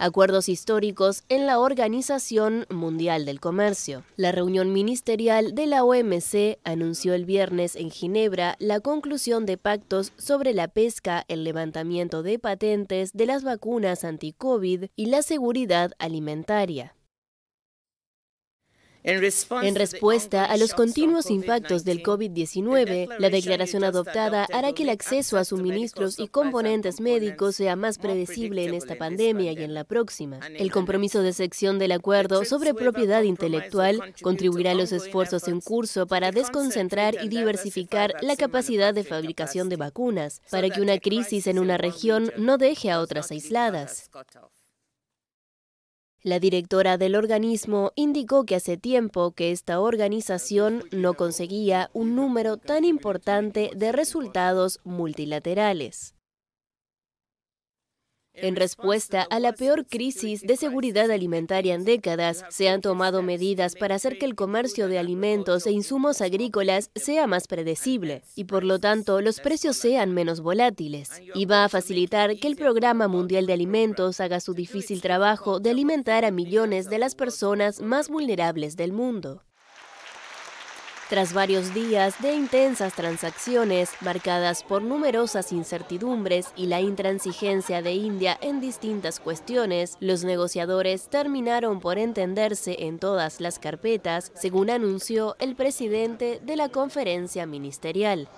acuerdos históricos en la Organización Mundial del Comercio. La reunión ministerial de la OMC anunció el viernes en Ginebra la conclusión de pactos sobre la pesca, el levantamiento de patentes de las vacunas anti-COVID y la seguridad alimentaria. En respuesta a los continuos impactos del COVID-19, la declaración adoptada hará que el acceso a suministros y componentes médicos sea más predecible en esta pandemia y en la próxima. El compromiso de sección del acuerdo sobre propiedad intelectual contribuirá a los esfuerzos en curso para desconcentrar y diversificar la capacidad de fabricación de vacunas, para que una crisis en una región no deje a otras aisladas. La directora del organismo indicó que hace tiempo que esta organización no conseguía un número tan importante de resultados multilaterales. En respuesta a la peor crisis de seguridad alimentaria en décadas, se han tomado medidas para hacer que el comercio de alimentos e insumos agrícolas sea más predecible y por lo tanto los precios sean menos volátiles. Y va a facilitar que el Programa Mundial de Alimentos haga su difícil trabajo de alimentar a millones de las personas más vulnerables del mundo. Tras varios días de intensas transacciones, marcadas por numerosas incertidumbres y la intransigencia de India en distintas cuestiones, los negociadores terminaron por entenderse en todas las carpetas, según anunció el presidente de la conferencia ministerial.